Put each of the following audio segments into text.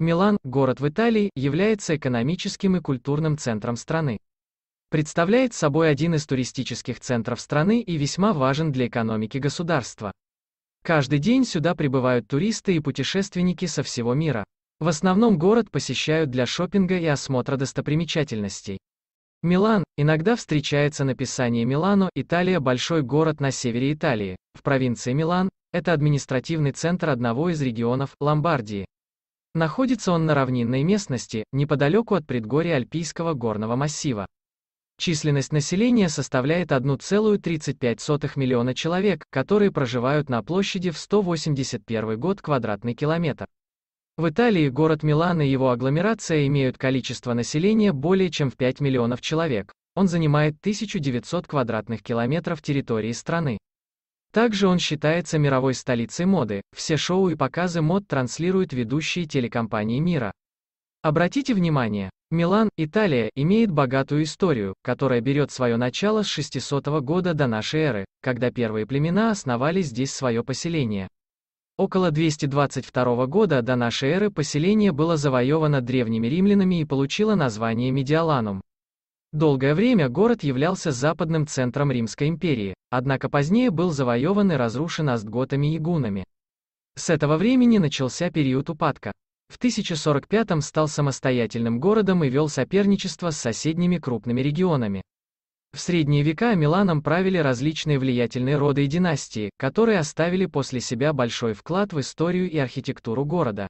Милан, город в Италии, является экономическим и культурным центром страны. Представляет собой один из туристических центров страны и весьма важен для экономики государства. Каждый день сюда прибывают туристы и путешественники со всего мира. В основном город посещают для шопинга и осмотра достопримечательностей. Милан, иногда встречается написание Милано, Италия – большой город на севере Италии, в провинции Милан, это административный центр одного из регионов, Ломбардии. Находится он на равнинной местности, неподалеку от предгорья Альпийского горного массива. Численность населения составляет 1,35 миллиона человек, которые проживают на площади в 181 год квадратный километр. В Италии город Милан и его агломерация имеют количество населения более чем в 5 миллионов человек. Он занимает 1900 квадратных километров территории страны. Также он считается мировой столицей моды, все шоу и показы мод транслируют ведущие телекомпании мира. Обратите внимание, Милан, Италия, имеет богатую историю, которая берет свое начало с 600 года до нашей эры, когда первые племена основали здесь свое поселение. Около 222 года до нашей эры поселение было завоевано древними римлянами и получило название Медиаланум. Долгое время город являлся западным центром Римской империи, однако позднее был завоеван и разрушен астготами и гунами. С этого времени начался период упадка. В 1045 стал самостоятельным городом и вел соперничество с соседними крупными регионами. В средние века Миланом правили различные влиятельные роды и династии, которые оставили после себя большой вклад в историю и архитектуру города.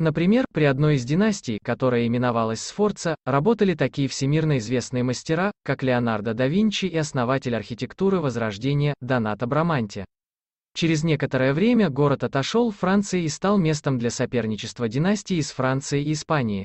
Например, при одной из династий, которая именовалась Сфорца, работали такие всемирно известные мастера, как Леонардо да Винчи и основатель архитектуры Возрождения Донато Браманти. Через некоторое время город отошел Франции и стал местом для соперничества династий из Франции и Испании.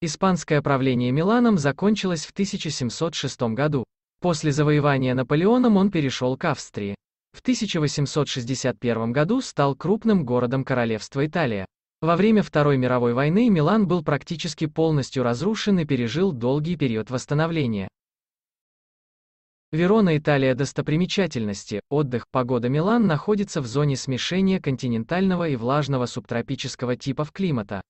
Испанское правление Миланом закончилось в 1706 году. После завоевания Наполеоном он перешел к Австрии. В 1861 году стал крупным городом королевства Италия. Во время Второй мировой войны Милан был практически полностью разрушен и пережил долгий период восстановления. Верона Италия достопримечательности, отдых, погода Милан находится в зоне смешения континентального и влажного субтропического типов климата.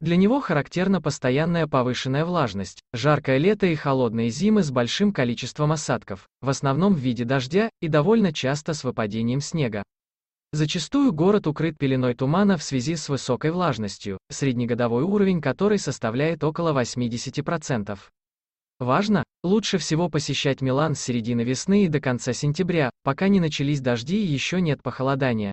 Для него характерна постоянная повышенная влажность, жаркое лето и холодные зимы с большим количеством осадков, в основном в виде дождя, и довольно часто с выпадением снега. Зачастую город укрыт пеленой тумана в связи с высокой влажностью, среднегодовой уровень которой составляет около 80%. Важно, лучше всего посещать Милан с середины весны и до конца сентября, пока не начались дожди и еще нет похолодания.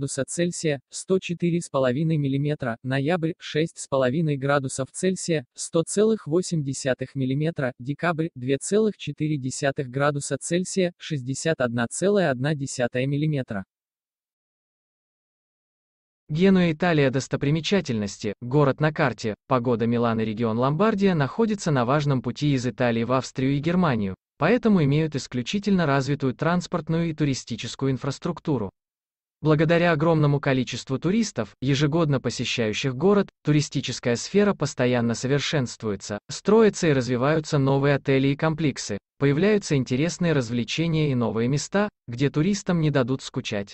градуса Цельсия, 104,5 мм, ноябрь, 6,5 градусов Цельсия, 100,8 мм, декабрь, 2,4 градуса Цельсия, 61,1 мм. Генуя Италия достопримечательности, город на карте, погода Милана регион Ломбардия находится на важном пути из Италии в Австрию и Германию, поэтому имеют исключительно развитую транспортную и туристическую инфраструктуру. Благодаря огромному количеству туристов, ежегодно посещающих город, туристическая сфера постоянно совершенствуется, строятся и развиваются новые отели и комплексы, появляются интересные развлечения и новые места, где туристам не дадут скучать.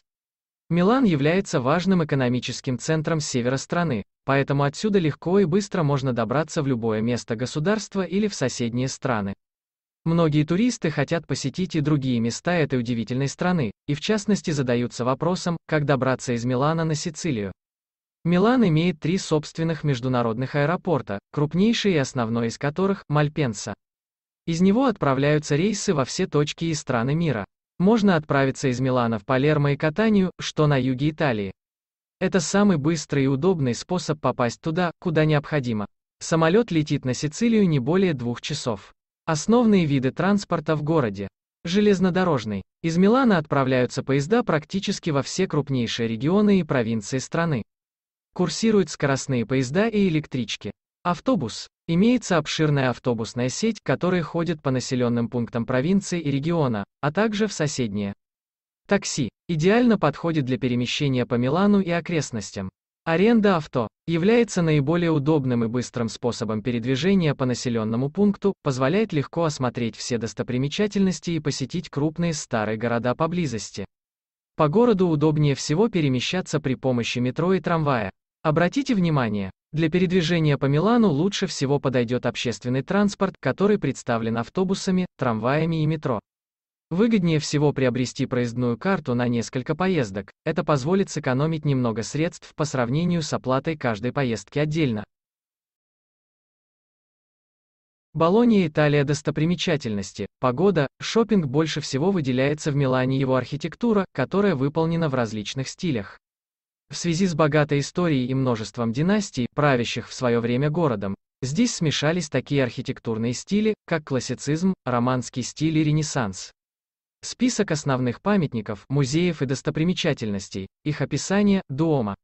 Милан является важным экономическим центром севера страны, поэтому отсюда легко и быстро можно добраться в любое место государства или в соседние страны. Многие туристы хотят посетить и другие места этой удивительной страны, и в частности задаются вопросом, как добраться из Милана на Сицилию. Милан имеет три собственных международных аэропорта, крупнейший и основной из которых – Мальпенса. Из него отправляются рейсы во все точки и страны мира. Можно отправиться из Милана в Палермо и Катанию, что на юге Италии. Это самый быстрый и удобный способ попасть туда, куда необходимо. Самолет летит на Сицилию не более двух часов. Основные виды транспорта в городе. Железнодорожный. Из Милана отправляются поезда практически во все крупнейшие регионы и провинции страны. Курсируют скоростные поезда и электрички. Автобус. Имеется обширная автобусная сеть, которая ходит по населенным пунктам провинции и региона, а также в соседние. Такси. Идеально подходит для перемещения по Милану и окрестностям. Аренда авто является наиболее удобным и быстрым способом передвижения по населенному пункту, позволяет легко осмотреть все достопримечательности и посетить крупные старые города поблизости. По городу удобнее всего перемещаться при помощи метро и трамвая. Обратите внимание, для передвижения по Милану лучше всего подойдет общественный транспорт, который представлен автобусами, трамваями и метро. Выгоднее всего приобрести проездную карту на несколько поездок, это позволит сэкономить немного средств по сравнению с оплатой каждой поездки отдельно. Болония, Италия достопримечательности, погода, шопинг больше всего выделяется в Милане его архитектура, которая выполнена в различных стилях. В связи с богатой историей и множеством династий, правящих в свое время городом, здесь смешались такие архитектурные стили, как классицизм, романский стиль и ренессанс. Список основных памятников, музеев и достопримечательностей, их описание, Дуома.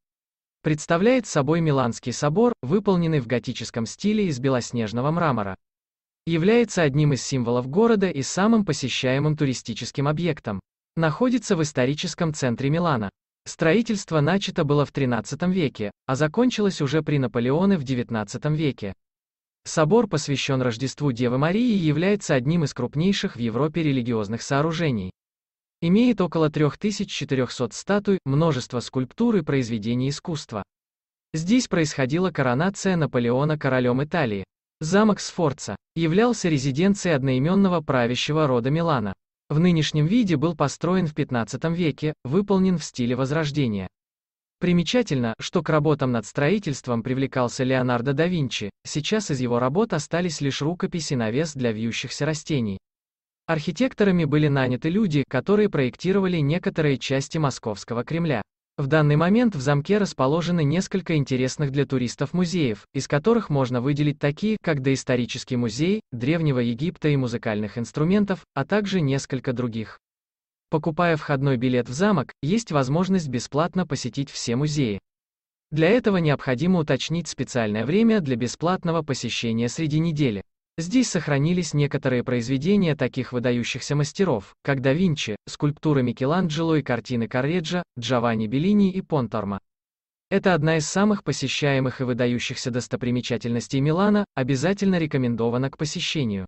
Представляет собой Миланский собор, выполненный в готическом стиле из белоснежного мрамора. Является одним из символов города и самым посещаемым туристическим объектом. Находится в историческом центре Милана. Строительство начато было в XIII веке, а закончилось уже при Наполеоне в XIX веке. Собор, посвящен Рождеству Девы Марии, является одним из крупнейших в Европе религиозных сооружений. Имеет около 3400 статуй, множество скульптур и произведений искусства. Здесь происходила коронация Наполеона королем Италии. Замок Сфорца являлся резиденцией одноименного правящего рода Милана. В нынешнем виде был построен в 15 веке, выполнен в стиле Возрождения. Примечательно, что к работам над строительством привлекался Леонардо да Винчи, сейчас из его работ остались лишь рукописи на вес для вьющихся растений. Архитекторами были наняты люди, которые проектировали некоторые части Московского Кремля. В данный момент в замке расположены несколько интересных для туристов музеев, из которых можно выделить такие, как доисторический музей, Древнего Египта и музыкальных инструментов, а также несколько других. Покупая входной билет в замок, есть возможность бесплатно посетить все музеи. Для этого необходимо уточнить специальное время для бесплатного посещения среди недели. Здесь сохранились некоторые произведения таких выдающихся мастеров, как да Винчи, скульптуры Микеланджело и картины Корреджа, Джованни Беллини и Понторма. Это одна из самых посещаемых и выдающихся достопримечательностей Милана, обязательно рекомендована к посещению.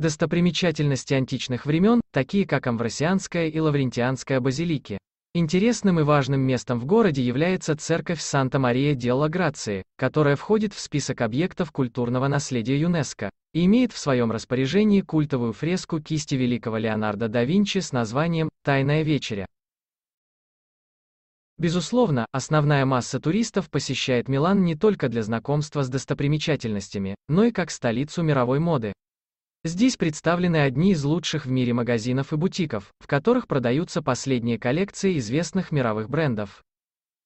Достопримечательности античных времен, такие как Амвросианская и Лаврентианская базилики. Интересным и важным местом в городе является церковь Санта-Мария Делла Грации, которая входит в список объектов культурного наследия ЮНЕСКО и имеет в своем распоряжении культовую фреску кисти великого Леонардо да Винчи с названием «Тайная вечеря». Безусловно, основная масса туристов посещает Милан не только для знакомства с достопримечательностями, но и как столицу мировой моды. Здесь представлены одни из лучших в мире магазинов и бутиков, в которых продаются последние коллекции известных мировых брендов.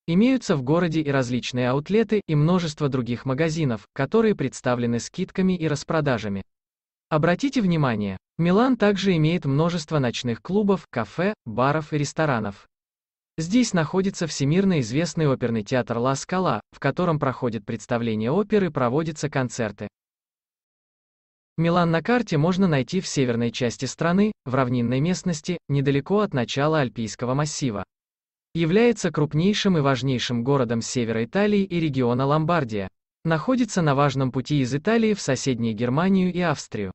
Имеются в городе и различные аутлеты, и множество других магазинов, которые представлены скидками и распродажами. Обратите внимание, Милан также имеет множество ночных клубов, кафе, баров и ресторанов. Здесь находится всемирно известный оперный театр «Ла Скала», в котором проходят представления оперы и проводятся концерты. Милан на карте можно найти в северной части страны, в равнинной местности, недалеко от начала Альпийского массива. Является крупнейшим и важнейшим городом севера Италии и региона Ломбардия. Находится на важном пути из Италии в соседние Германию и Австрию.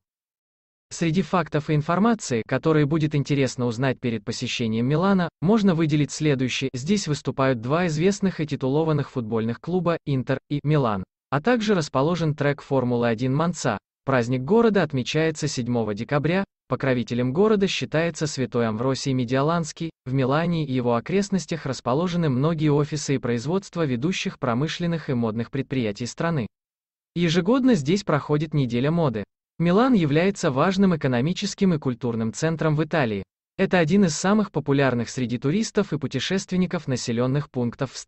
Среди фактов и информации, которые будет интересно узнать перед посещением Милана, можно выделить следующее. Здесь выступают два известных и титулованных футбольных клуба «Интер» и «Милан», а также расположен трек «Формулы-1 Монца», Праздник города отмечается 7 декабря, покровителем города считается святой Амвросий Медиаланский, в Милане и его окрестностях расположены многие офисы и производства ведущих промышленных и модных предприятий страны. Ежегодно здесь проходит неделя моды. Милан является важным экономическим и культурным центром в Италии. Это один из самых популярных среди туристов и путешественников населенных пунктов в стране.